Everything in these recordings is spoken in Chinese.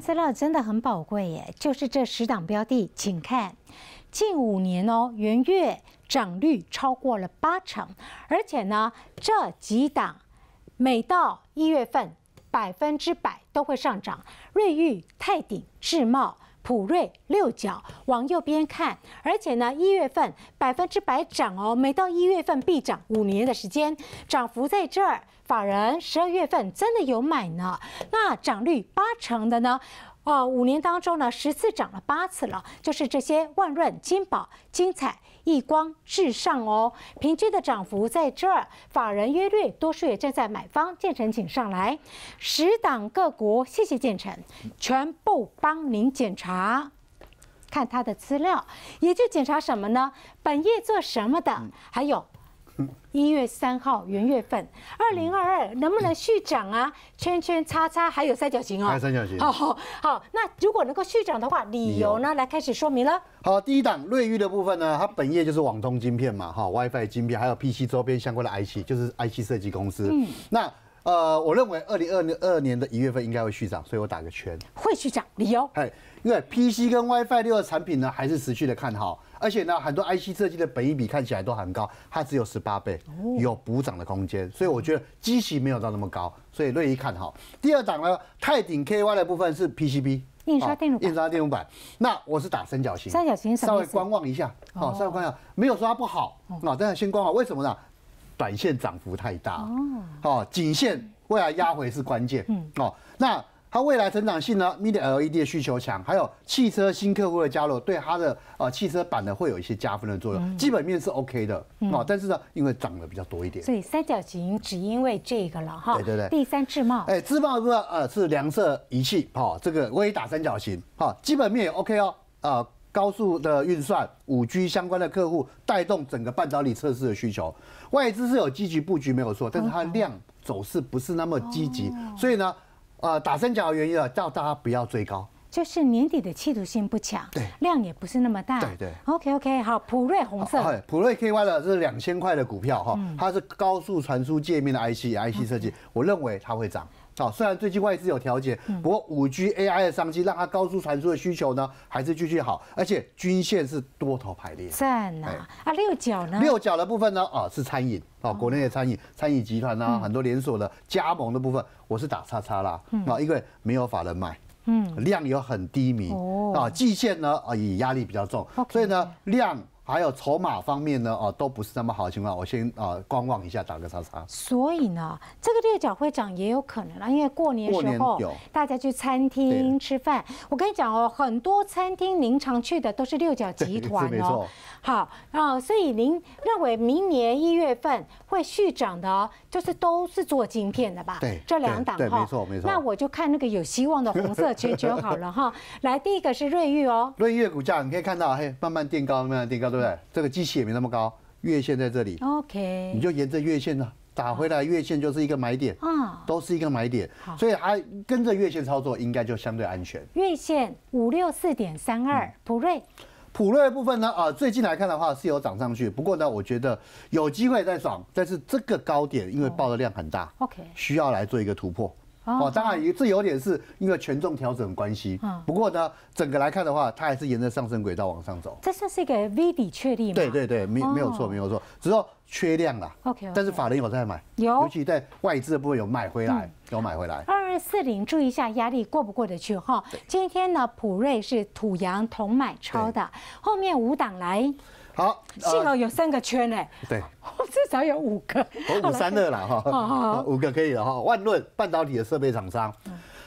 资料真的很宝贵耶，就是这十档标的，请看近五年哦，元月涨率超过了八成，而且呢，这几档每到一月份，百分之百都会上涨，瑞昱、泰鼎、智茂。普瑞六角往右边看，而且呢，一月份百分之百涨哦，每到一月份必涨。五年的时间，涨幅在这儿。法人十二月份真的有买呢，那涨率八成的呢？哦，五年当中呢，十次涨了八次了，就是这些万润金宝、精彩。一光至上哦，平均的涨幅在这儿。法人约略多数也站在买方。建成，请上来。十档各国，谢谢建成，全部帮您检查，看他的资料，也就检查什么呢？本业做什么的？还有。一月三号，元月份，二零二二，能不能续涨啊？圈圈、叉叉，还有三角形哦，还有三角形。好好好，那如果能够续涨的话，理由呢？来开始说明了。好，第一档瑞玉的部分呢，它本业就是网通晶片嘛，哈，WiFi 晶片，还有 PC 周边相关的 IC，就是 IC 设计公司。嗯，那。呃，我认为二零二零二年的一月份应该会续涨，所以我打个圈。会续涨，理由？哎，因为 PC 跟 WiFi 六的产品呢，还是持续的看好，而且呢，很多 IC 设计的本益比看起来都很高，它只有十八倍，有补涨的空间，所以我觉得基期没有到那么高，所以略一看好。第二档呢，泰鼎 KY 的部分是 PCB 印刷电路印刷电路板，那我是打三角形，三角形，稍微观望一下，好，稍微观望，没有说它不好，那但是先观望，为什么呢？短线涨幅太大哦，哦，仅限未来压回是关键，嗯，哦，那它未来成长性呢？Mini LED 的需求强，还有汽车新客户的加入，对它的呃汽车版呢会有一些加分的作用，基本面是 OK 的，哦，但是呢，因为涨的比较多一点，所以三角形只因为这个了哈，对对对，第三自贸，哎，自贸是呃是量色仪器，哈，这个微打三角形，哈，基本面也 OK 哦，啊。高速的运算，五 G 相关的客户带动整个半导体测试的需求，外资是有积极布局没有错，但是它量走势不是那么积极，所以呢，呃，打三角的原因啊，叫大家不要追高，就是年底的企图性不强，对，量也不是那么大，对对，OK OK，好，普瑞红色，普瑞 KY 的这是两千块的股票哈，它是高速传输界面的 IC，IC 设计，我认为它会涨。好，虽然最近外资有调节，不过五 G AI 的商机让它高速传输的需求呢，还是继续好，而且均线是多头排列。是啊，啊六角呢？六角的部分呢？啊，是餐饮啊，国内的餐饮、餐饮集团啊，很多连锁的加盟的部分，我是打叉叉啦，啊，因为没有法人买，嗯，量又很低迷哦，啊，季线呢啊也压力比较重，所以呢量。还有筹码方面呢，哦，都不是那么好的情况，我先啊观望一下，打个叉叉。所以呢，这个六角会长也有可能啊，因为过年之候大家去餐厅吃饭，我跟你讲哦，很多餐厅您常去的都是六角集团哦。好，啊，所以您认为明年一月份会续涨的，就是都是做晶片的吧？对，这两档哈。没错没错。那我就看那个有希望的红色圈圈好了哈。来，第一个是瑞昱哦。瑞昱股价你可以看到，嘿，慢慢垫高，慢慢垫高。对不对？这个机器也没那么高，月线在这里。OK，你就沿着月线呢打回来，月线就是一个买点，啊，都是一个买点。所以，它跟着月线操作，应该就相对安全。月线五六四点三二，普瑞。普瑞部分呢，啊，最近来看的话是有涨上去，不过呢，我觉得有机会再涨，但是这个高点因为报的量很大，OK，需要来做一个突破。哦，当然这有点是因为权重调整关系。嗯，不过呢，整个来看的话，它还是沿着上升轨道往上走。这算是一个 V 底确立吗？对对对，没没有错，没有错，只是缺量啊。OK。但是法人有在买，有，尤其在外资的部分有买回来，有买回来。二四零，注意一下压力过不过得去哈。今天呢，普瑞是土洋同买超的，后面五档来。好，幸好有三个圈呢。对，至少有五个，五三二了哈，五个可以了哈，万润半导体的设备厂商。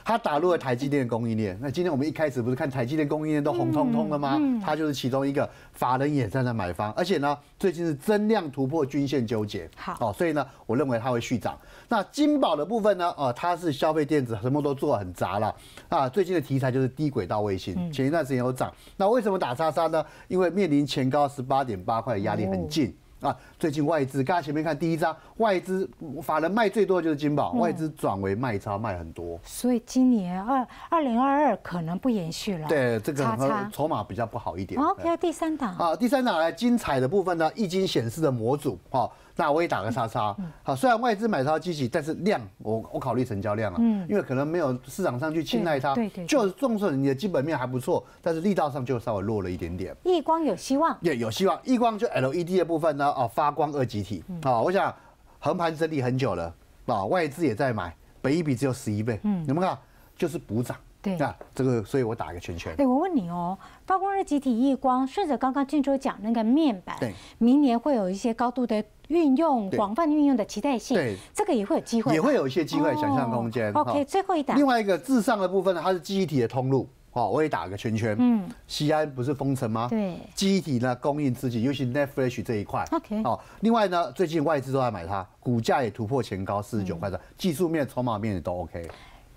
它打入了台积电供应链，那今天我们一开始不是看台积电供应链都红彤彤的吗？它就是其中一个法人也在买方，而且呢，最近是增量突破均线纠结，好，所以呢，我认为它会续涨。那金宝的部分呢？哦，它是消费电子，什么都做很杂了。那最近的题材就是低轨道卫星，前一段时间有涨。那为什么打叉叉呢？因为面临前高十八点八块的压力很近。啊，最近外资刚才前面看第一张，外资法人卖最多的就是金宝，外资转为卖超卖很多，所以今年二二零二二可能不延续了。对，这个筹码比较不好一点。OK，第三档。啊，第三档来精彩的部分呢，易经显示的模组哈，那我也打个叉叉。好，虽然外资买超积极，但是量我我考虑成交量啊，因为可能没有市场上去青睐它。对对。就是纵使你的基本面还不错，但是力道上就稍微弱了一点点。逆光有希望。对，有希望。逆光就 LED 的部分呢。啊，发光二极体啊，我想横盘整理很久了啊，外资也在买，北一比只有十一倍，嗯，你们看就是补涨，对啊，这个所以我打一个圈圈。哎，我问你哦，发光二极体夜光顺着刚刚俊州讲那个面板，对，明年会有一些高度的运用、广泛运用的期待性，对，这个也会有机会，也会有一些机会、想象空间。OK，最后一档。另外一个至上的部分呢，它是记忆体的通路。哦，我也打个圈圈。嗯，西安不是封城吗？对，基底呢供应资金，尤其 Net f l i x 这一块。OK。哦，另外呢，最近外资都在买它，股价也突破前高四十九块的，技术面、筹码面也都 OK。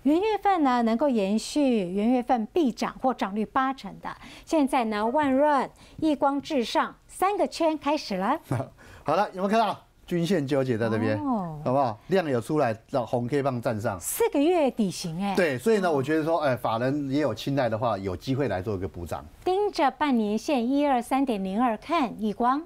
元月份呢能够延续，元月份必涨或涨率八成的。现在呢，万润、一光、至上三个圈开始了。好了，有没有看到？均线纠结在这边，好不好？量有出来，让红 K 棒站上四个月底行哎，对，所以呢，我觉得说，哎，法人也有青睐的话，有机会来做一个补涨，盯着半年线一二三点零二看，易光。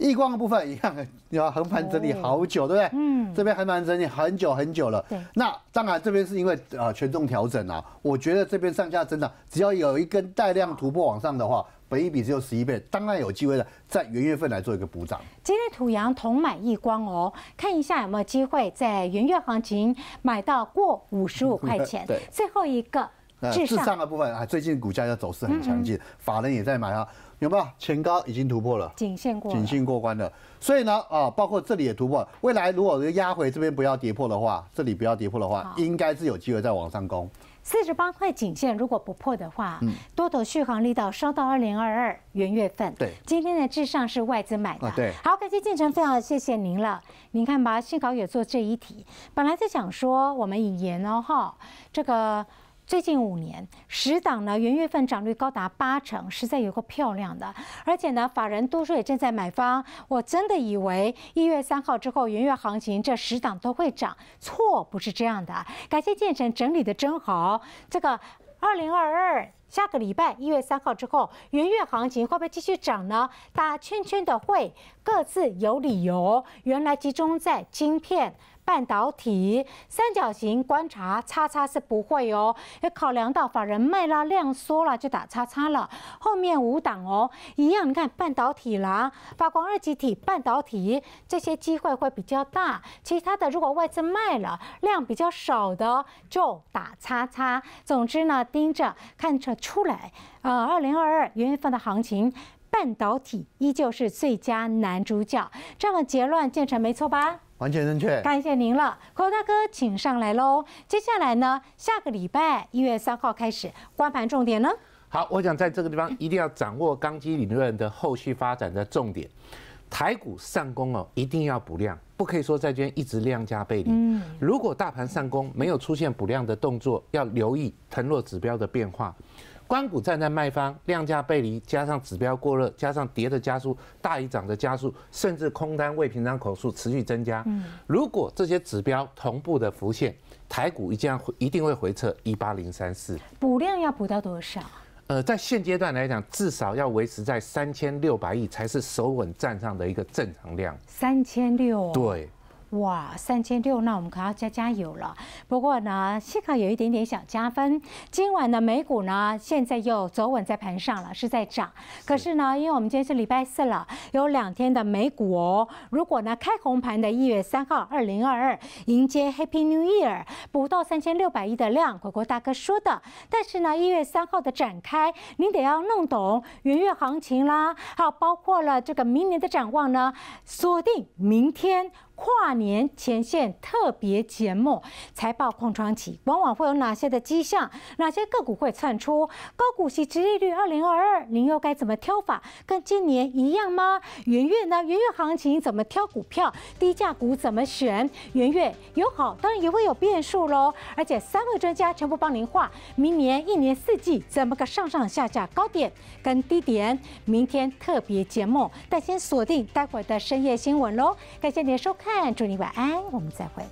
易光的部分，你看要横盘整理好久，对不对？嗯，这边横盘整理很久很久了。对，那当然这边是因为呃权重调整啊，我觉得这边上下增长，只要有一根带量突破往上的话，北一比只有十一倍，当然有机会的，在元月份来做一个补涨。今天土洋同买一光哦，看一下有没有机会在元月行情买到过五十五块钱。最后一个，至上的部分，最近股价要走势很强劲，法人也在买啊。有没有前高已经突破了？颈线过，颈线过关了。所以呢，啊，包括这里也突破。未来如果压回这边不要跌破的话，这里不要跌破的话，应该是有机会再往上攻。四十八块颈线如果不破的话，多头续航力道烧到二零二二元月份。对，今天的至上是外资买的。对，好，感谢建成，非常谢谢您了。您看吧，幸好有做这一题。本来是想说，我们以言哦，哈，这个。最近五年，十档呢，元月份涨率高达八成，实在有个漂亮的。而且呢，法人多数也正在买方。我真的以为一月三号之后元月行情这十档都会涨，错不是这样的。感谢建成整理的真好。这个二零二二下个礼拜一月三号之后元月行情会不会继续涨呢？打圈圈的会，各自有理由。原来集中在晶片。半导体三角形观察叉叉是不会哦，要考量到法人卖了量缩了就打叉叉了，后面五档哦，一样。你看半导体啦，发光二极体、半导体这些机会会比较大，其他的如果外资卖了量比较少的就打叉叉。总之呢，盯着看着出来。呃，二零二二元月份的行情，半导体依旧是最佳男主角，这样的结论建成没错吧？完全正确，感谢您了，口大哥，请上来喽。接下来呢，下个礼拜一月三号开始，观盘重点呢？好，我想在这个地方一定要掌握钢基理论的后续发展的重点。台股上攻哦，一定要补量，不可以说在这边一直量价背离。嗯，如果大盘上攻没有出现补量的动作，要留意腾落指标的变化。关谷站在卖方，量价背离，加上指标过热，加上跌的加速大于涨的加速，甚至空单未平仓口数持续增加。嗯，如果这些指标同步的浮现，台股一将一定会回撤一八零三四。补量要补到多少？呃，在现阶段来讲，至少要维持在三千六百亿才是守稳站上的一个正常量。三千六，对。哇，三千六，那我们可要加加油了。不过呢，西好有一点点小加分。今晚的美股呢，现在又走稳在盘上了，是在涨。可是呢，因为我们今天是礼拜四了，有两天的美股哦。如果呢，开红盘的一月三号二零二二，迎接 Happy New Year，不到三千六百亿的量，果果大哥说的。但是呢，一月三号的展开，您得要弄懂元月行情啦，还有包括了这个明年的展望呢，锁定明天。跨年前线特别节目，财报空窗期往往会有哪些的迹象？哪些个股会窜出高股息、直利率？二零二二您又该怎么挑法？跟今年一样吗？元月呢？元月行情怎么挑股票？低价股怎么选？元月有好，当然也会有变数喽。而且三位专家全部帮您画明年一年四季怎么个上上下下高点跟低点。明天特别节目，但先锁定待会的深夜新闻喽。感谢您收看。祝你晚安，我们再会。